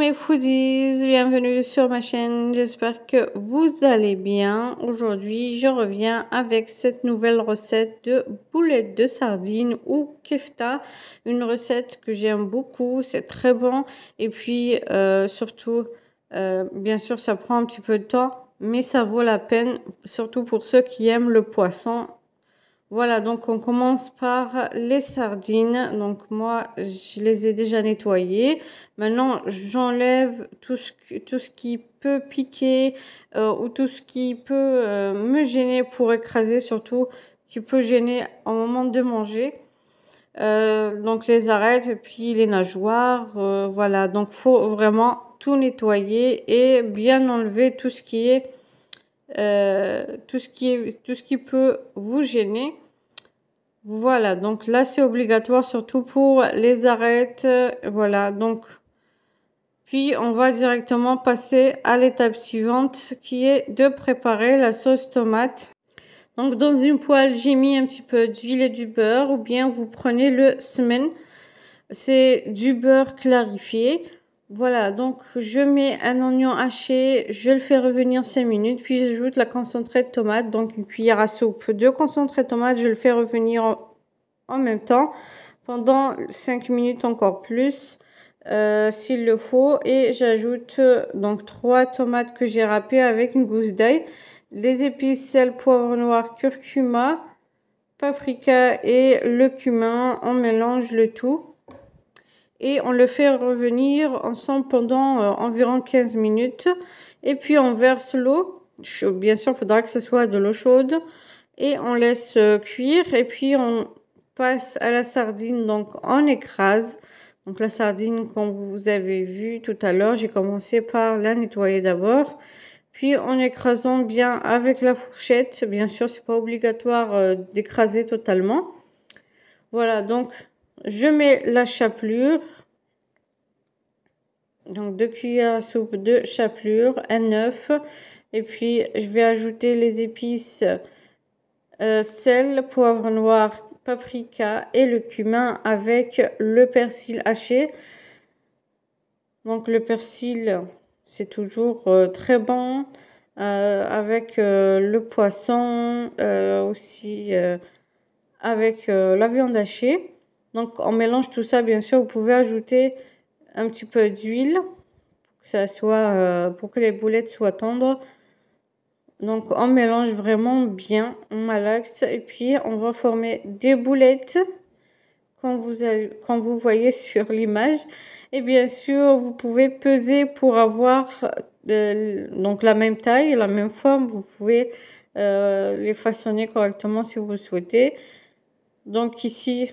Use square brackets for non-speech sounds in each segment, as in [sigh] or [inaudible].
mes foodies, bienvenue sur ma chaîne, j'espère que vous allez bien. Aujourd'hui, je reviens avec cette nouvelle recette de boulettes de sardines ou kefta, une recette que j'aime beaucoup, c'est très bon et puis euh, surtout, euh, bien sûr, ça prend un petit peu de temps, mais ça vaut la peine, surtout pour ceux qui aiment le poisson voilà, donc on commence par les sardines. Donc moi, je les ai déjà nettoyées. Maintenant, j'enlève tout ce, qui peut piquer euh, ou tout ce qui peut euh, me gêner pour écraser, surtout qui peut gêner au moment de manger. Euh, donc les arêtes, et puis les nageoires. voilà, donc faut vraiment tout nettoyer et bien enlever tout ce qui est euh, tout, ce qui tout ce qui peut vous gêner. Voilà, donc là c'est obligatoire surtout pour les arêtes. Voilà, donc puis on va directement passer à l'étape suivante qui est de préparer la sauce tomate. Donc dans une poêle, j'ai mis un petit peu d'huile et du beurre ou bien vous prenez le semen. C'est du beurre clarifié. Voilà, donc je mets un oignon haché, je le fais revenir 5 minutes, puis j'ajoute la concentrée de tomate, donc une cuillère à soupe de concentrées de tomate, je le fais revenir en même temps pendant 5 minutes encore plus euh, s'il le faut et j'ajoute donc 3 tomates que j'ai râpées avec une gousse d'ail, les épices, sel, poivre noir, curcuma, paprika et le cumin, on mélange le tout et on le fait revenir ensemble pendant euh, environ 15 minutes. Et puis on verse l'eau. Bien sûr, il faudra que ce soit de l'eau chaude. Et on laisse euh, cuire. Et puis on passe à la sardine. Donc on écrase. Donc la sardine, comme vous avez vu tout à l'heure, j'ai commencé par la nettoyer d'abord. Puis en écrasant bien avec la fourchette. Bien sûr, c'est pas obligatoire euh, d'écraser totalement. Voilà, donc je mets la chapelure. Donc 2 cuillères à soupe de chapelure, un œuf. Et puis je vais ajouter les épices euh, sel, poivre noir, paprika et le cumin avec le persil haché. Donc le persil, c'est toujours euh, très bon euh, avec le poisson, aussi avec la viande hachée. Donc on mélange tout ça, bien sûr, vous pouvez ajouter un petit peu d'huile pour que ça soit, euh, pour que les boulettes soient tendres. Donc on mélange vraiment bien, on malaxe et puis on va former des boulettes quand vous, voyez [laughs] sur l'image. Et bien sûr, vous pouvez peser pour avoir euh, donc la même taille, la même forme. Vous pouvez euh, les façonner correctement si vous le souhaitez. Donc ici,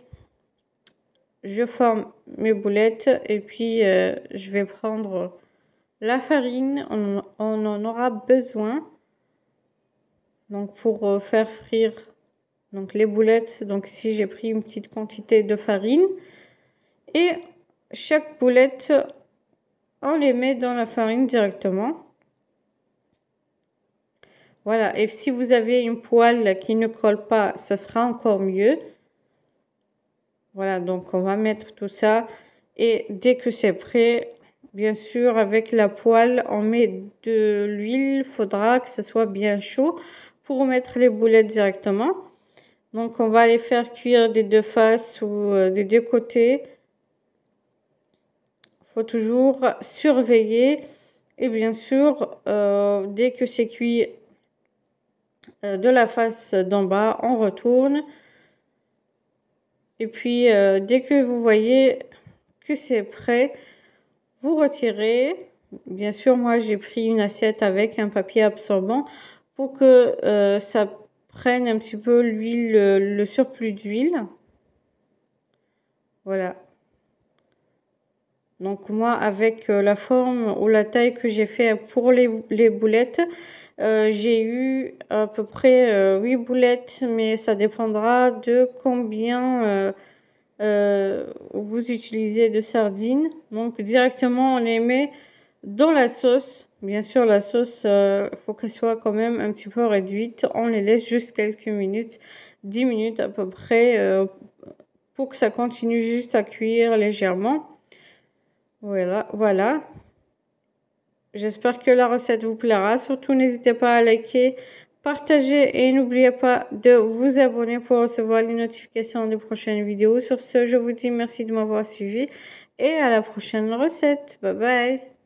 je forme mes boulettes et puis euh, je vais prendre la farine, on, en aura besoin donc pour euh, faire frire donc les boulettes. Donc ici j'ai pris une petite quantité de farine et chaque boulette on les met dans la farine directement. Voilà, et si vous avez une poêle qui ne colle pas, ça sera encore mieux. Voilà, donc on va mettre tout ça. Et dès que c'est prêt, bien sûr, avec la poêle, on met de l'huile. il faudra que ce soit bien chaud pour mettre les boulettes directement. Donc on va les faire cuire des deux faces ou euh, des deux côtés. Il faut toujours surveiller. Et bien sûr, euh, dès que c'est cuit euh, de la face d'en bas, on retourne. Et puis, euh, dès que vous voyez que c'est prêt, vous retirez. Bien sûr, moi, j'ai pris une assiette avec un papier absorbant pour que euh, ça prenne un petit peu l'huile, le surplus d'huile. Voilà. Donc moi, avec euh, la forme ou la taille que j'ai fait pour les, boulettes, euh, j'ai eu à peu près 8 euh, boulettes, mais ça dépendra de combien vous utilisez de sardines. Donc directement, on les met dans la sauce. Bien sûr, la sauce, il faut qu'elle soit quand même un petit peu réduite. On les laisse juste quelques minutes, 10 minutes à peu près, pour que ça continue juste à cuire légèrement. Voilà, voilà. J'espère que la recette vous plaira. Surtout, n'hésitez pas à liker, partager et n'oubliez pas de vous abonner pour recevoir les notifications des prochaines vidéos. Sur ce, je vous dis merci de m'avoir suivi et à la prochaine recette. Bye bye